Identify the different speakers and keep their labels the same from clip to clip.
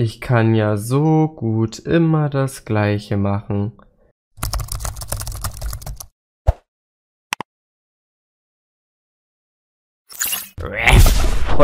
Speaker 1: Ich kann ja so gut immer das Gleiche machen.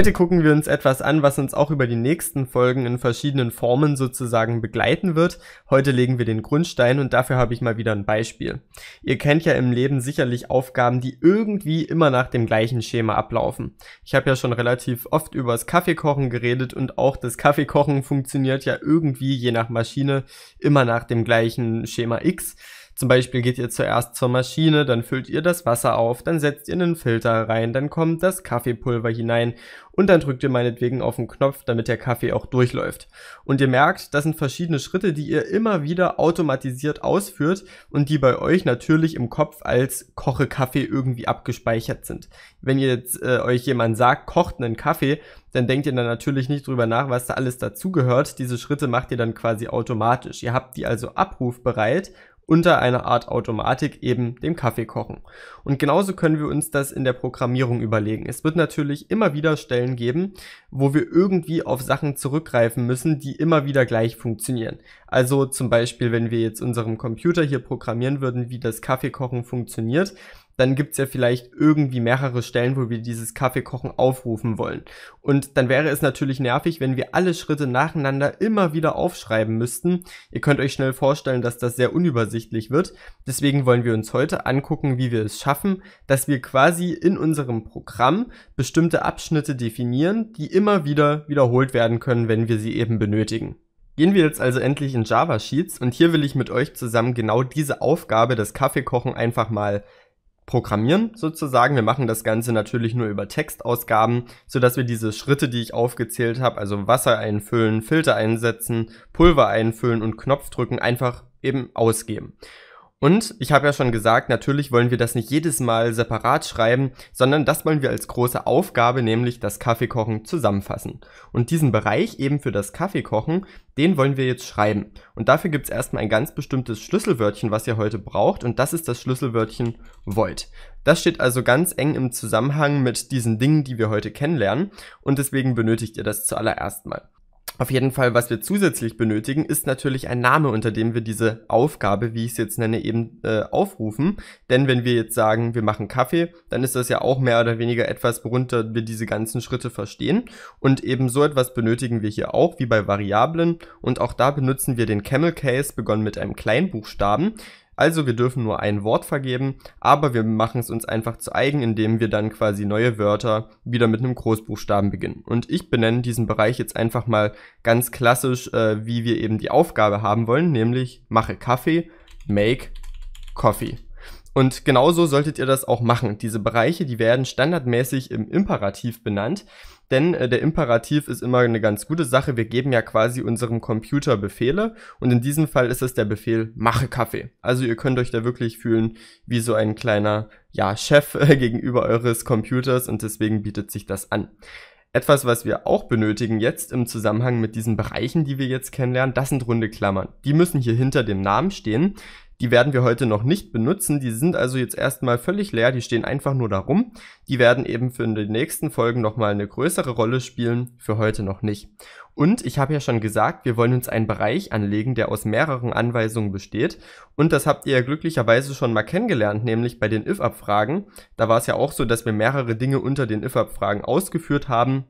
Speaker 1: Heute gucken wir uns etwas an, was uns auch über die nächsten Folgen in verschiedenen Formen sozusagen begleiten wird. Heute legen wir den Grundstein und dafür habe ich mal wieder ein Beispiel. Ihr kennt ja im Leben sicherlich Aufgaben, die irgendwie immer nach dem gleichen Schema ablaufen. Ich habe ja schon relativ oft über das Kaffeekochen geredet und auch das Kaffeekochen funktioniert ja irgendwie je nach Maschine immer nach dem gleichen Schema X. Zum Beispiel geht ihr zuerst zur Maschine, dann füllt ihr das Wasser auf, dann setzt ihr einen Filter rein, dann kommt das Kaffeepulver hinein und dann drückt ihr meinetwegen auf den Knopf, damit der Kaffee auch durchläuft. Und ihr merkt, das sind verschiedene Schritte, die ihr immer wieder automatisiert ausführt und die bei euch natürlich im Kopf als koche Kaffee irgendwie abgespeichert sind. Wenn ihr jetzt äh, euch jemand sagt, kocht einen Kaffee, dann denkt ihr dann natürlich nicht drüber nach, was da alles dazugehört. Diese Schritte macht ihr dann quasi automatisch. Ihr habt die also abrufbereit unter einer Art Automatik eben dem Kaffee kochen. Und genauso können wir uns das in der Programmierung überlegen. Es wird natürlich immer wieder Stellen geben, wo wir irgendwie auf Sachen zurückgreifen müssen, die immer wieder gleich funktionieren. Also zum Beispiel, wenn wir jetzt unserem Computer hier programmieren würden, wie das Kaffeekochen funktioniert, dann gibt es ja vielleicht irgendwie mehrere Stellen, wo wir dieses Kaffeekochen aufrufen wollen. Und dann wäre es natürlich nervig, wenn wir alle Schritte nacheinander immer wieder aufschreiben müssten. Ihr könnt euch schnell vorstellen, dass das sehr unübersichtlich wird. Deswegen wollen wir uns heute angucken, wie wir es schaffen, dass wir quasi in unserem Programm bestimmte Abschnitte definieren, die immer wieder wiederholt werden können, wenn wir sie eben benötigen. Gehen wir jetzt also endlich in Java Sheets und hier will ich mit euch zusammen genau diese Aufgabe, das Kaffeekochen einfach mal programmieren sozusagen. Wir machen das Ganze natürlich nur über Textausgaben, sodass wir diese Schritte, die ich aufgezählt habe, also Wasser einfüllen, Filter einsetzen, Pulver einfüllen und Knopf drücken, einfach eben ausgeben. Und ich habe ja schon gesagt, natürlich wollen wir das nicht jedes Mal separat schreiben, sondern das wollen wir als große Aufgabe, nämlich das Kaffeekochen, zusammenfassen. Und diesen Bereich eben für das Kaffeekochen, den wollen wir jetzt schreiben. Und dafür gibt es erstmal ein ganz bestimmtes Schlüsselwörtchen, was ihr heute braucht, und das ist das Schlüsselwörtchen wollt. Das steht also ganz eng im Zusammenhang mit diesen Dingen, die wir heute kennenlernen, und deswegen benötigt ihr das zuallererst mal. Auf jeden Fall, was wir zusätzlich benötigen, ist natürlich ein Name, unter dem wir diese Aufgabe, wie ich es jetzt nenne, eben äh, aufrufen. Denn wenn wir jetzt sagen, wir machen Kaffee, dann ist das ja auch mehr oder weniger etwas, worunter wir diese ganzen Schritte verstehen. Und eben so etwas benötigen wir hier auch, wie bei Variablen. Und auch da benutzen wir den Camel Case, begonnen mit einem Kleinbuchstaben, also wir dürfen nur ein Wort vergeben, aber wir machen es uns einfach zu eigen, indem wir dann quasi neue Wörter wieder mit einem Großbuchstaben beginnen. Und ich benenne diesen Bereich jetzt einfach mal ganz klassisch, äh, wie wir eben die Aufgabe haben wollen, nämlich mache Kaffee, make Coffee. Und genauso solltet ihr das auch machen. Diese Bereiche, die werden standardmäßig im Imperativ benannt, denn äh, der Imperativ ist immer eine ganz gute Sache. Wir geben ja quasi unserem Computer Befehle und in diesem Fall ist es der Befehl mache Kaffee. Also ihr könnt euch da wirklich fühlen wie so ein kleiner ja, Chef äh, gegenüber eures Computers und deswegen bietet sich das an. Etwas, was wir auch benötigen jetzt im Zusammenhang mit diesen Bereichen, die wir jetzt kennenlernen, das sind runde Klammern. Die müssen hier hinter dem Namen stehen, die werden wir heute noch nicht benutzen. Die sind also jetzt erstmal völlig leer. Die stehen einfach nur darum. Die werden eben für die nächsten Folgen nochmal eine größere Rolle spielen. Für heute noch nicht. Und ich habe ja schon gesagt, wir wollen uns einen Bereich anlegen, der aus mehreren Anweisungen besteht. Und das habt ihr ja glücklicherweise schon mal kennengelernt, nämlich bei den if-abfragen. Da war es ja auch so, dass wir mehrere Dinge unter den if-abfragen ausgeführt haben.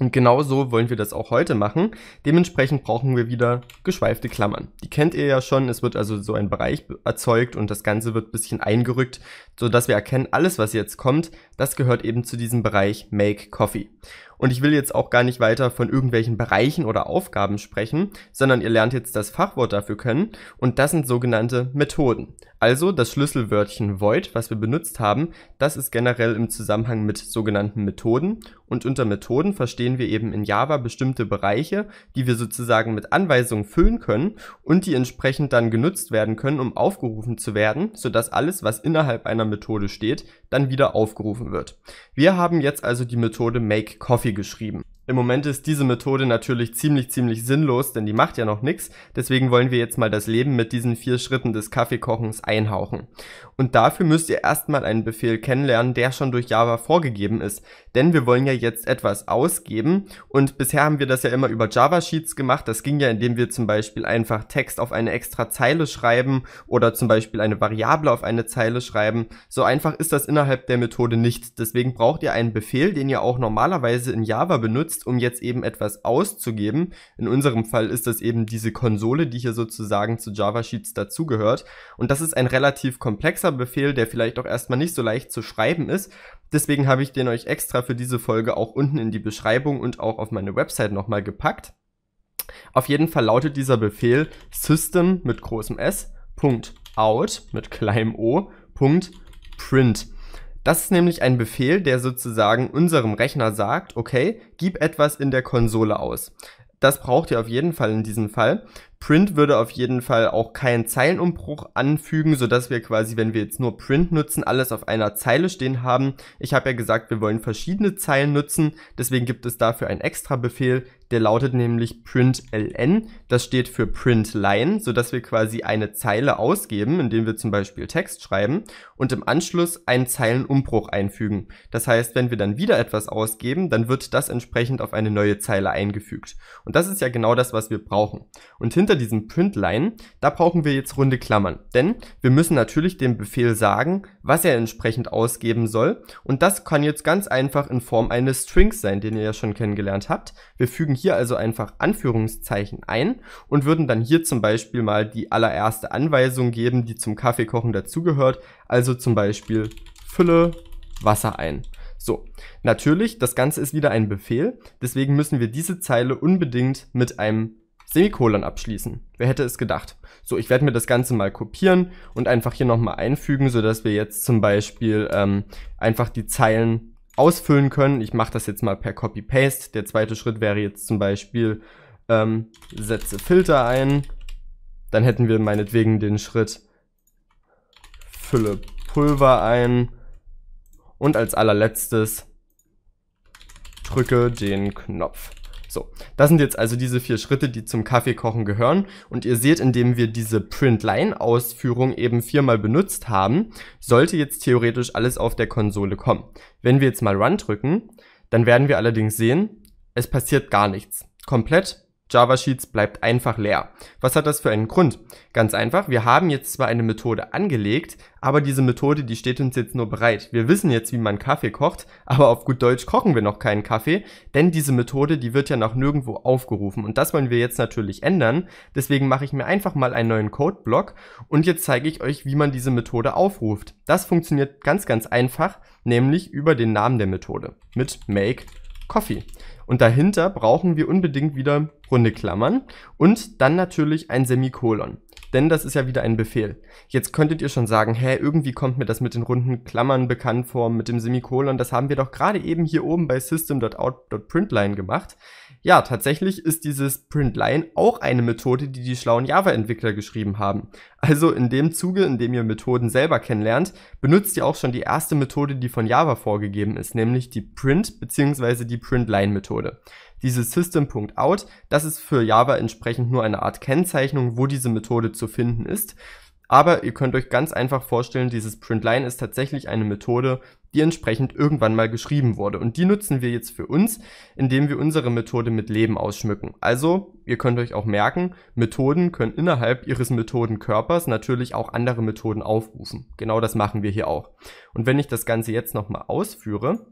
Speaker 1: Und genau so wollen wir das auch heute machen. Dementsprechend brauchen wir wieder geschweifte Klammern. Die kennt ihr ja schon. Es wird also so ein Bereich erzeugt und das Ganze wird ein bisschen eingerückt, sodass wir erkennen, alles was jetzt kommt, das gehört eben zu diesem Bereich Make Coffee. Und ich will jetzt auch gar nicht weiter von irgendwelchen Bereichen oder Aufgaben sprechen, sondern ihr lernt jetzt das Fachwort dafür kennen und das sind sogenannte Methoden. Also das Schlüsselwörtchen Void, was wir benutzt haben, das ist generell im Zusammenhang mit sogenannten Methoden und unter Methoden verstehen wir eben in Java bestimmte Bereiche, die wir sozusagen mit Anweisungen füllen können und die entsprechend dann genutzt werden können, um aufgerufen zu werden, sodass alles, was innerhalb einer Methode steht, dann wieder aufgerufen wird. Wir haben jetzt also die Methode make coffee geschrieben. Im Moment ist diese Methode natürlich ziemlich, ziemlich sinnlos, denn die macht ja noch nichts. Deswegen wollen wir jetzt mal das Leben mit diesen vier Schritten des Kaffeekochens einhauchen. Und dafür müsst ihr erstmal einen Befehl kennenlernen, der schon durch Java vorgegeben ist. Denn wir wollen ja jetzt etwas ausgeben. Und bisher haben wir das ja immer über Java Sheets gemacht. Das ging ja, indem wir zum Beispiel einfach Text auf eine extra Zeile schreiben oder zum Beispiel eine Variable auf eine Zeile schreiben. So einfach ist das innerhalb der Methode nicht. Deswegen braucht ihr einen Befehl, den ihr auch normalerweise in Java benutzt benutzt, um jetzt eben etwas auszugeben. In unserem Fall ist das eben diese Konsole, die hier sozusagen zu JavaSheets dazugehört. Und das ist ein relativ komplexer Befehl, der vielleicht auch erstmal nicht so leicht zu schreiben ist. Deswegen habe ich den euch extra für diese Folge auch unten in die Beschreibung und auch auf meine Website nochmal gepackt. Auf jeden Fall lautet dieser Befehl system mit großem s.out mit kleinem o.print. Das ist nämlich ein Befehl, der sozusagen unserem Rechner sagt, okay, gib etwas in der Konsole aus. Das braucht ihr auf jeden Fall in diesem Fall. Print würde auf jeden Fall auch keinen Zeilenumbruch anfügen, sodass wir quasi, wenn wir jetzt nur Print nutzen, alles auf einer Zeile stehen haben. Ich habe ja gesagt, wir wollen verschiedene Zeilen nutzen, deswegen gibt es dafür einen extra Befehl, der lautet nämlich println. Das steht für printline, sodass wir quasi eine Zeile ausgeben, indem wir zum Beispiel Text schreiben und im Anschluss einen Zeilenumbruch einfügen. Das heißt, wenn wir dann wieder etwas ausgeben, dann wird das entsprechend auf eine neue Zeile eingefügt. Und das ist ja genau das, was wir brauchen. Und hinter diesem printline, da brauchen wir jetzt runde Klammern, denn wir müssen natürlich dem Befehl sagen, was er entsprechend ausgeben soll. Und das kann jetzt ganz einfach in Form eines Strings sein, den ihr ja schon kennengelernt habt. Wir fügen hier also einfach Anführungszeichen ein und würden dann hier zum Beispiel mal die allererste Anweisung geben, die zum Kaffeekochen dazugehört. Also zum Beispiel Fülle Wasser ein. So, natürlich, das Ganze ist wieder ein Befehl, deswegen müssen wir diese Zeile unbedingt mit einem Semikolon abschließen. Wer hätte es gedacht? So, ich werde mir das Ganze mal kopieren und einfach hier nochmal einfügen, sodass wir jetzt zum Beispiel ähm, einfach die Zeilen ausfüllen können. Ich mache das jetzt mal per Copy-Paste. Der zweite Schritt wäre jetzt zum Beispiel, ähm, setze Filter ein. Dann hätten wir meinetwegen den Schritt, fülle Pulver ein. Und als allerletztes drücke den Knopf. So, das sind jetzt also diese vier Schritte, die zum Kaffeekochen gehören. Und ihr seht, indem wir diese Print-Line-Ausführung eben viermal benutzt haben, sollte jetzt theoretisch alles auf der Konsole kommen. Wenn wir jetzt mal Run drücken, dann werden wir allerdings sehen, es passiert gar nichts. Komplett JavaSheets bleibt einfach leer. Was hat das für einen Grund? Ganz einfach, wir haben jetzt zwar eine Methode angelegt, aber diese Methode, die steht uns jetzt nur bereit. Wir wissen jetzt, wie man Kaffee kocht, aber auf gut Deutsch kochen wir noch keinen Kaffee, denn diese Methode, die wird ja noch nirgendwo aufgerufen und das wollen wir jetzt natürlich ändern. Deswegen mache ich mir einfach mal einen neuen Codeblock und jetzt zeige ich euch, wie man diese Methode aufruft. Das funktioniert ganz, ganz einfach, nämlich über den Namen der Methode mit make Coffee. Und dahinter brauchen wir unbedingt wieder runde Klammern und dann natürlich ein Semikolon. Denn das ist ja wieder ein Befehl. Jetzt könntet ihr schon sagen, hä, irgendwie kommt mir das mit den runden Klammern bekannt vor, mit dem Semikolon, das haben wir doch gerade eben hier oben bei system.out.println gemacht. Ja, tatsächlich ist dieses Println auch eine Methode, die die schlauen Java-Entwickler geschrieben haben. Also in dem Zuge, in dem ihr Methoden selber kennenlernt, benutzt ihr auch schon die erste Methode, die von Java vorgegeben ist, nämlich die Print- bzw. die Println-Methode. Dieses System.out, das ist für Java entsprechend nur eine Art Kennzeichnung, wo diese Methode zu finden ist. Aber ihr könnt euch ganz einfach vorstellen, dieses Printline ist tatsächlich eine Methode, die entsprechend irgendwann mal geschrieben wurde. Und die nutzen wir jetzt für uns, indem wir unsere Methode mit Leben ausschmücken. Also, ihr könnt euch auch merken, Methoden können innerhalb ihres Methodenkörpers natürlich auch andere Methoden aufrufen. Genau das machen wir hier auch. Und wenn ich das Ganze jetzt nochmal ausführe,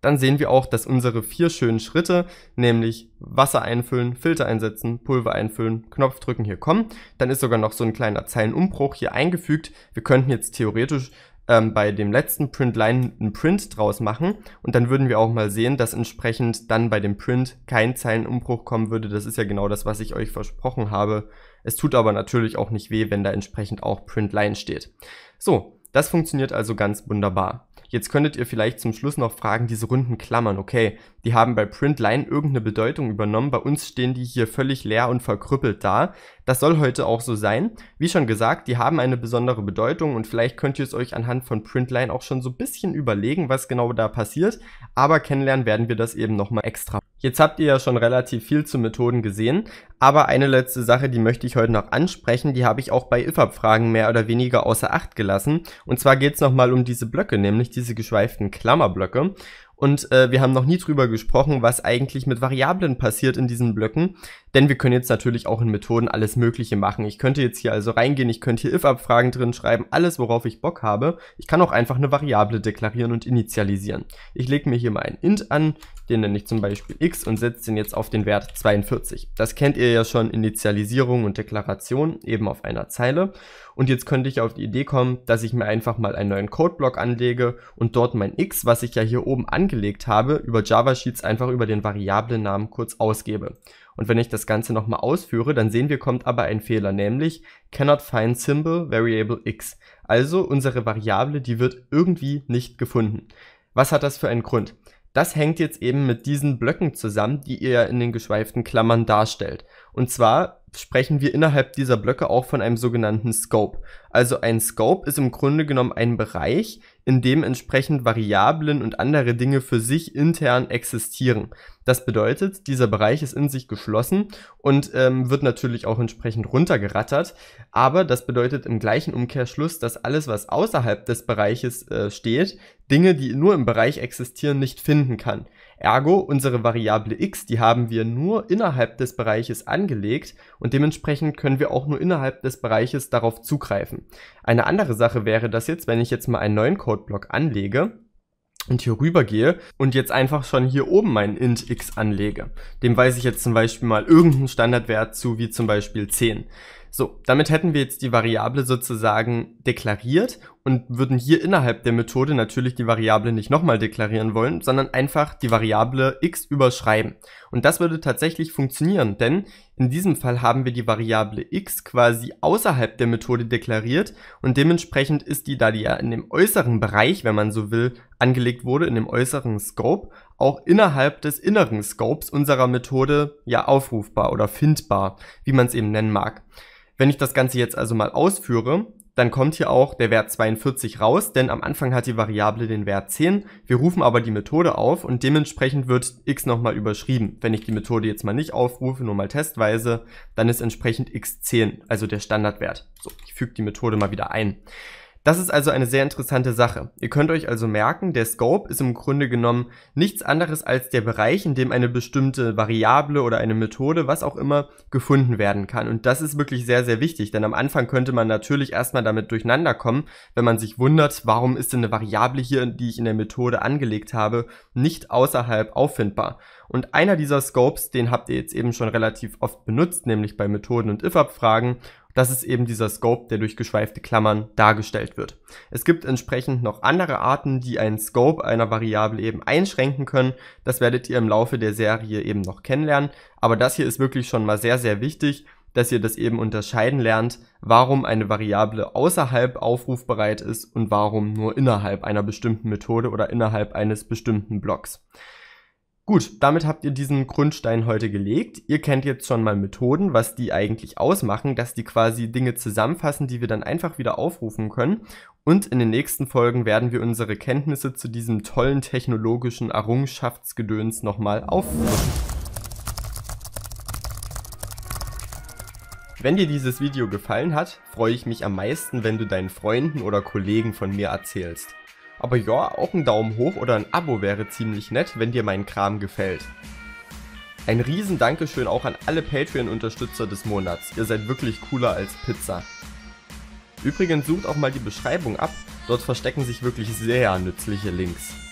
Speaker 1: dann sehen wir auch, dass unsere vier schönen Schritte, nämlich Wasser einfüllen, Filter einsetzen, Pulver einfüllen, Knopf drücken hier kommen. Dann ist sogar noch so ein kleiner Zeilenumbruch hier eingefügt. Wir könnten jetzt theoretisch ähm, bei dem letzten Printline einen Print draus machen und dann würden wir auch mal sehen, dass entsprechend dann bei dem Print kein Zeilenumbruch kommen würde. Das ist ja genau das, was ich euch versprochen habe. Es tut aber natürlich auch nicht weh, wenn da entsprechend auch Printline steht. So, das funktioniert also ganz wunderbar. Jetzt könntet ihr vielleicht zum Schluss noch fragen, diese runden Klammern, okay, die haben bei Printline irgendeine Bedeutung übernommen, bei uns stehen die hier völlig leer und verkrüppelt da. Das soll heute auch so sein. Wie schon gesagt, die haben eine besondere Bedeutung und vielleicht könnt ihr es euch anhand von Printline auch schon so ein bisschen überlegen, was genau da passiert, aber kennenlernen werden wir das eben nochmal extra. Jetzt habt ihr ja schon relativ viel zu Methoden gesehen, aber eine letzte Sache, die möchte ich heute noch ansprechen, die habe ich auch bei if fragen mehr oder weniger außer Acht gelassen. Und zwar geht es nochmal um diese Blöcke, nämlich diese diese geschweiften Klammerblöcke. Und äh, wir haben noch nie drüber gesprochen, was eigentlich mit Variablen passiert in diesen Blöcken. Denn wir können jetzt natürlich auch in Methoden alles Mögliche machen. Ich könnte jetzt hier also reingehen, ich könnte hier if-Abfragen drin schreiben, alles worauf ich Bock habe. Ich kann auch einfach eine Variable deklarieren und initialisieren. Ich lege mir hier mal ein int an, den nenne ich zum Beispiel x und setze den jetzt auf den Wert 42. Das kennt ihr ja schon, Initialisierung und Deklaration eben auf einer Zeile. Und jetzt könnte ich auf die Idee kommen, dass ich mir einfach mal einen neuen Codeblock anlege und dort mein x, was ich ja hier oben angelegt habe, über JavaSheets einfach über den Variablennamen kurz ausgebe. Und wenn ich das Ganze nochmal ausführe, dann sehen wir, kommt aber ein Fehler, nämlich cannot find symbol variable x. Also unsere Variable, die wird irgendwie nicht gefunden. Was hat das für einen Grund? Das hängt jetzt eben mit diesen Blöcken zusammen, die ihr in den geschweiften Klammern darstellt. Und zwar sprechen wir innerhalb dieser Blöcke auch von einem sogenannten Scope. Also ein Scope ist im Grunde genommen ein Bereich, in dem entsprechend Variablen und andere Dinge für sich intern existieren. Das bedeutet, dieser Bereich ist in sich geschlossen und ähm, wird natürlich auch entsprechend runtergerattert. Aber das bedeutet im gleichen Umkehrschluss, dass alles, was außerhalb des Bereiches äh, steht, Dinge, die nur im Bereich existieren, nicht finden kann. Ergo, unsere Variable x, die haben wir nur innerhalb des Bereiches angelegt und dementsprechend können wir auch nur innerhalb des Bereiches darauf zugreifen. Eine andere Sache wäre das jetzt, wenn ich jetzt mal einen neuen Codeblock anlege und hier rüber gehe und jetzt einfach schon hier oben meinen int x anlege. Dem weise ich jetzt zum Beispiel mal irgendeinen Standardwert zu, wie zum Beispiel 10. So, damit hätten wir jetzt die Variable sozusagen deklariert und würden hier innerhalb der Methode natürlich die Variable nicht nochmal deklarieren wollen, sondern einfach die Variable x überschreiben. Und das würde tatsächlich funktionieren, denn in diesem Fall haben wir die Variable x quasi außerhalb der Methode deklariert und dementsprechend ist die, da die ja in dem äußeren Bereich, wenn man so will, angelegt wurde, in dem äußeren Scope, auch innerhalb des inneren Scopes unserer Methode ja aufrufbar oder findbar, wie man es eben nennen mag. Wenn ich das Ganze jetzt also mal ausführe, dann kommt hier auch der Wert 42 raus, denn am Anfang hat die Variable den Wert 10. Wir rufen aber die Methode auf und dementsprechend wird x nochmal überschrieben. Wenn ich die Methode jetzt mal nicht aufrufe, nur mal testweise, dann ist entsprechend x 10, also der Standardwert. So, ich füge die Methode mal wieder ein. Das ist also eine sehr interessante Sache. Ihr könnt euch also merken, der Scope ist im Grunde genommen nichts anderes als der Bereich, in dem eine bestimmte Variable oder eine Methode, was auch immer, gefunden werden kann. Und das ist wirklich sehr, sehr wichtig, denn am Anfang könnte man natürlich erstmal damit durcheinander kommen, wenn man sich wundert, warum ist denn eine Variable hier, die ich in der Methode angelegt habe, nicht außerhalb auffindbar. Und einer dieser Scopes, den habt ihr jetzt eben schon relativ oft benutzt, nämlich bei Methoden und If-Abfragen das ist eben dieser Scope, der durch geschweifte Klammern dargestellt wird. Es gibt entsprechend noch andere Arten, die einen Scope einer Variable eben einschränken können. Das werdet ihr im Laufe der Serie eben noch kennenlernen. Aber das hier ist wirklich schon mal sehr, sehr wichtig, dass ihr das eben unterscheiden lernt, warum eine Variable außerhalb aufrufbereit ist und warum nur innerhalb einer bestimmten Methode oder innerhalb eines bestimmten Blocks. Gut, damit habt ihr diesen Grundstein heute gelegt. Ihr kennt jetzt schon mal Methoden, was die eigentlich ausmachen, dass die quasi Dinge zusammenfassen, die wir dann einfach wieder aufrufen können. Und in den nächsten Folgen werden wir unsere Kenntnisse zu diesem tollen technologischen Errungenschaftsgedöns nochmal aufrufen. Wenn dir dieses Video gefallen hat, freue ich mich am meisten, wenn du deinen Freunden oder Kollegen von mir erzählst. Aber ja, auch ein Daumen hoch oder ein Abo wäre ziemlich nett, wenn dir mein Kram gefällt. Ein riesen Dankeschön auch an alle Patreon-Unterstützer des Monats. Ihr seid wirklich cooler als Pizza. Übrigens sucht auch mal die Beschreibung ab, dort verstecken sich wirklich sehr nützliche Links.